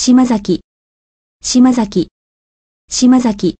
島崎、島崎、島崎。